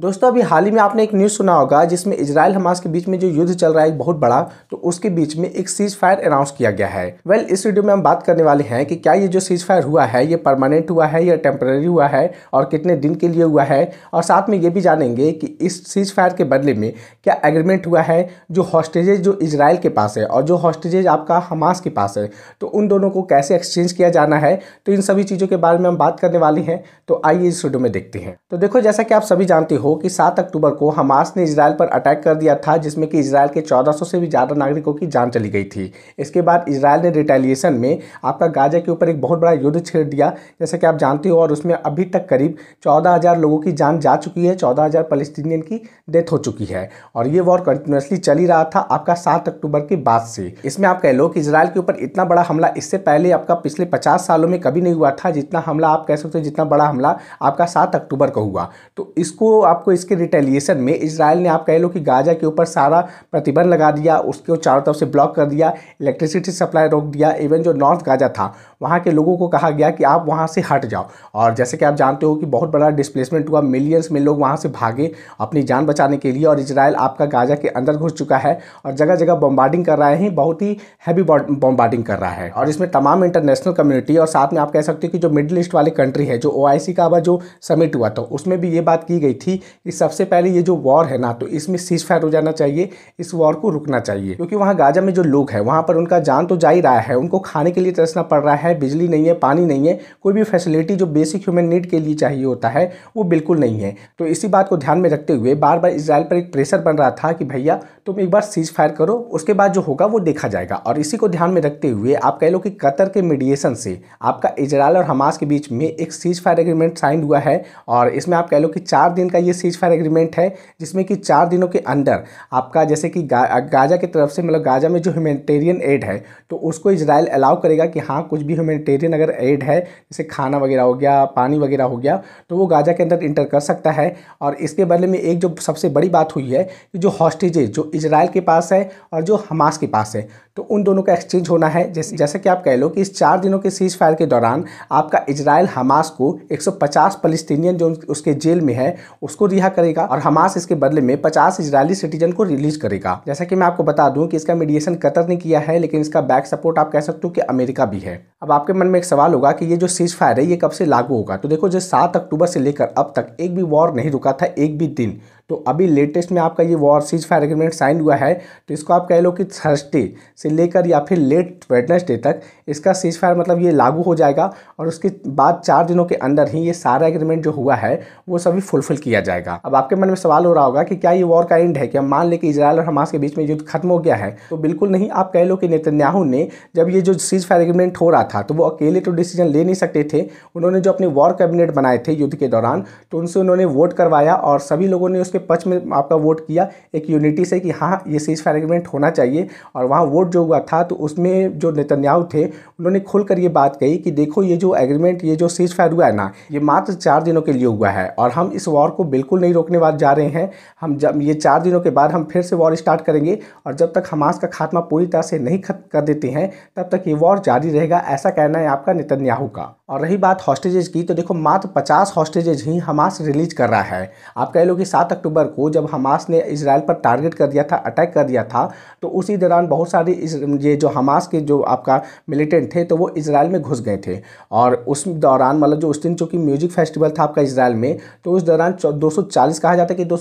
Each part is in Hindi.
दोस्तों अभी हाल ही में आपने एक न्यूज़ सुना होगा जिसमें इसराइल हमास के बीच में जो युद्ध चल रहा है बहुत बड़ा तो उसके बीच में एक सीज फायर अनाउंस किया गया है वेल well, इस वीडियो में हम बात करने वाले हैं कि क्या ये जो सीज फायर हुआ है ये परमानेंट हुआ है या टेम्प्रेरी हुआ है और कितने दिन के लिए हुआ है और साथ में ये भी जानेंगे कि इस सीज फायर के बदले में क्या एग्रीमेंट हुआ है जो हॉस्टेजेज जो इसराइल के पास है और जो हॉस्टेजेज आपका हमास के पास है तो उन दोनों को कैसे एक्सचेंज किया जाना है तो इन सभी चीज़ों के बारे में हम बात करने वाले हैं तो आइए इस वीडियो में देखते हैं तो देखो जैसा कि आप सभी जानते हो कि 7 अक्टूबर को हमास ने इसराइल पर अटैक कर दिया था जिसमें कि इसराइल के 1400 से भी ज़्यादा नागरिकों की जान चली गई थी इसके बाद इसराइल ने रिटेलिएशन में आपका गाजा के ऊपर एक बहुत बड़ा युद्ध छेड़ दिया जैसा कि आप जानते हो और उसमें अभी तक करीब चौदह लोगों की जान जा चुकी है चौदह हज़ार की डेथ हो चुकी है और ये वॉर कंटिन्यूसली चली रहा था आपका सात अक्टूबर के बाद से इसमें आप कह लो कि इसराइल के ऊपर इतना बड़ा हमला इससे पहले आपका पिछले पचास सालों में कभी नहीं हुआ था जितना हमला आप कह सकते हो जितना बड़ा हमला आपका सात अक्टूबर को हुआ तो इसको आपको इसके रिटेलिएशन में इसराइल ने आप कह लो कि गाजा के ऊपर सारा प्रतिबंध लगा दिया उसके चारों तरफ से ब्लॉक कर दिया इलेक्ट्रिसिटी सप्लाई रोक दिया इवन जो नॉर्थ गाजा था वहाँ के लोगों को कहा गया कि आप वहाँ से हट जाओ और जैसे कि आप जानते हो कि बहुत बड़ा डिस्प्लेसमेंट हुआ मिलियंस में लोग वहाँ से भागे अपनी जान बचाने के लिए और इसराइल आपका गाजा के अंदर घुस चुका है और जगह जगह बॉम्बार्डिंग कर रहे हैं बहुत ही हैवी बॉम्बार्डिंग कर रहा है और इसमें तमाम इंटरनेशनल कम्युनिटी और साथ में आप कह सकते हो कि जो मिडिल ईस्ट वाले कंट्री है जो ओ का जो समिट हुआ था तो उसमें भी ये बात की गई थी कि सबसे पहले ये जो वॉर है ना तो इसमें सीज फायर हो जाना चाहिए इस वॉर को रुकना चाहिए क्योंकि वहाँ गाजा में जो लोग हैं वहाँ पर उनका जान तो जा ही रहा है उनको खाने के लिए तरसना पड़ रहा है बिजली नहीं है पानी नहीं है कोई भी फैसिलिटी जो बेसिक ह्यूमन नीड के लिए चाहिए होता है वो बिल्कुल नहीं है तो इसी बात को ध्यान में रखते हुए बार बार इसराइल पर एक प्रेशर बन रहा था कि भैया तुम एक बार सीज फायर करो उसके बाद जो होगा वो देखा जाएगा और इसी को ध्यान में रखते हुए आप कह लो कि कतर के मीडिएशन से आपका इसराइल और हमास के बीच में एक सीज फायर एग्रीमेंट साइन हुआ है और इसमें आप कह लो कि चार दिन का ये ये सीज फायर एग्रीमेंट है जिसमें कि चार दिनों के अंदर आपका जैसे कि गा, गाजा की तरफ से मतलब गाजा में जो ह्यूमेटेरियन एड है तो उसको इसराइल अलाउ करेगा कि हाँ कुछ भी ह्यूमेटेरियन अगर एड है जैसे खाना वगैरह हो गया पानी वगैरह हो गया तो वो गाजा के अंदर इंटर कर सकता है और इसके बदले में एक जो सबसे बड़ी बात हुई है कि जो हॉस्टेजेज जो इसराइल के पास है और जो हमास के पास है तो उन दोनों का एक्सचेंज होना है जैसे जैसे कि आप कह लो कि इस चार दिनों के सीज फायर के दौरान आपका इसराइल हमास को 150 सौ फलस्तीनियन जो उसके जेल में है उसको को रिहा करेगा और हमास इसके बदले में पचास इजरायली सिटीजन को रिलीज करेगा जैसा कि मैं आपको बता दूं कि इसका मीडिएशन कतर ने किया है लेकिन इसका बैक सपोर्ट आप कह सकते हो कि अमेरिका भी है अब आपके मन में एक सवाल होगा कि ये जो सीज फायर है ये कब से लागू होगा तो देखो जो सात अक्टूबर से लेकर अब तक एक भी वॉर नहीं रुका था एक भी दिन तो अभी लेटेस्ट में आपका ये war ceasefire agreement sign हुआ है तो इसको आप कह लो कि थर्सडे से लेकर या फिर लेट वेडनेसडे तक इसका सीज फायर मतलब ये लागू हो जाएगा और उसके बाद चार दिनों के अंदर ही ये सारा एग्रीमेंट जो हुआ है वो सभी फुलफिल किया जाएगा अब आपके मन में सवाल हो रहा होगा कि क्या ये वॉर का एंड है क्या मान लें कि इसराइल और हमास के बीच में युद्ध खत्म हो गया है तो बिल्कुल नहीं आप कह लो कि नेतन्याहू ने जब ये जो सीज फायर एग्रीमेंट हो रहा था तो वो अकेले तो डिसीजन ले नहीं सकते थे उन्होंने जो अपने वॉर कैबिनेट बनाए थे युद्ध के दौरान तो उनसे उन्होंने वोट करवाया और सभी लोगों ने उसके पक्ष में आपका वोट किया एक यूनिटी से कि हाँ ये सीज फायर एग्रीमेंट होना चाहिए और वहाँ वोट जो हुआ था तो उसमें जो नेतन्याहू थे उन्होंने खुलकर ये बात कही कि देखो ये जो एग्रीमेंट ये जो सीज फायर हुआ है ना ये मात्र चार दिनों के लिए हुआ है और हम इस वॉर को बिल्कुल नहीं रोकने वाले जा रहे हैं हम जब ये चार दिनों के बाद हम फिर से वॉर स्टार्ट करेंगे और जब तक हमास का खात्मा पूरी तरह से नहीं कर देते हैं तब तक ये वॉर जारी रहेगा ऐसा कहना है आपका नेतन्याहू का और रही बात हॉस्टेजेज की तो देखो मात्र पचास हॉस्टेजेज ही हमास रिलीज कर रहा है आप कह लो कि सात अक्टूबर को जब हमास ने इसराइल पर टारगेट कर दिया था अटैक कर दिया था तो उसी दौरान बहुत सारी इस ये जो हमास के जो आपका मिलिटेंट थे तो वो इसराइल में घुस गए थे और उस दौरान मतलब जो उस दिन चूँकि म्यूजिक फेस्टिवल था आपका इसराइल में तो उस दौरान दो कहा जाता है कि दो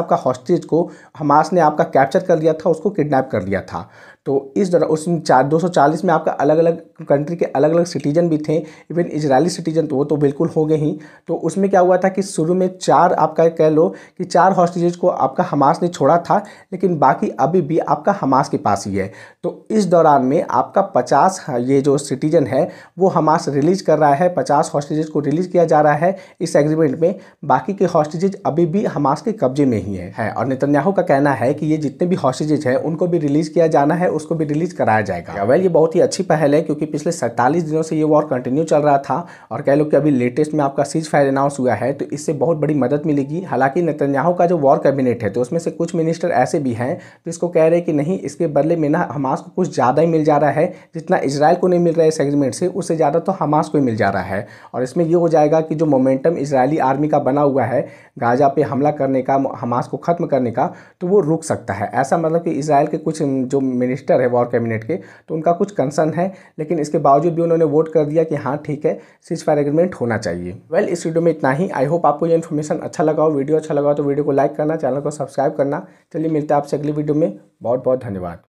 आपका हॉस्टेज को हमास ने आपका कैप्चर कर लिया था उसको किडनैप कर लिया था तो इस दौरान उस चार दो में आपका अलग अलग कंट्री के अलग अलग सिटीजन भी थे इवन इजरायली सिटीजन तो वो तो बिल्कुल हो गए ही तो उसमें क्या हुआ था कि शुरू में चार आपका कह लो कि चार हॉस्टेजेज को आपका हमास ने छोड़ा था लेकिन बाकी अभी भी आपका हमास के पास ही है तो इस दौरान में आपका पचास ये जो सिटीजन है वो हमास रिलीज कर रहा है पचास हॉस्टेजेज को रिलीज किया जा रहा है इस एग्रीमेंट में बाकी के हॉस्टेजेज अभी भी हमास के कब्जे में ही है, और नेतन्याहू का कहना है कि ये जितने भी हॉस्टेजेज हैं उनको भी रिलीज किया जाना है उसको भी रिलीज कराया जाएगा वेल ये बहुत ही अच्छी पहल है क्योंकि पिछले सैंतालीस दिनों से ये वॉर कंटिन्यू चल रहा था और कह लो कि अभी लेटेस्ट में आपका सीज फायर अनाउंस हुआ है तो इससे बहुत बड़ी मदद मिलेगी हालांकि नेतन्याहू का जो वॉर कैबिनेट है तो उसमें से कुछ मिनिस्टर ऐसे भी हैं तो इसको कह रहे कि नहीं इसके बदले में ना हमास को कुछ ज़्यादा ही मिल जा रहा है जितना इसराइल को नहीं मिल रहा है इस एग्रीमेंट से उससे ज़्यादा तो हमास को ही मिल जा रहा है और इसमें यह हो जाएगा कि जो मोमेंटम इसराइली आर्मी का बना हुआ है गाजा पे हमला करने का हमास को ख़त्म करने का तो वो रुक सकता है ऐसा मतलब कि इसराइल के कुछ जो मिनिस्टर मिनिस्टर है वॉर कैबिनेट के तो उनका कुछ कंसर्न है लेकिन इसके बावजूद भी उन्होंने वोट कर दिया कि हाँ ठीक है सीज फायर एग्रीमेंट होना चाहिए वेल इस वीडियो में इतना ही आई होप आपको ये इन्फॉर्मेशन अच्छा लगा हो वीडियो अच्छा लगा हो तो वीडियो को लाइक करना चैनल को सब्सक्राइब करना चलिए मिलते हैं आपसे अगली वीडियो में बहुत बहुत धन्यवाद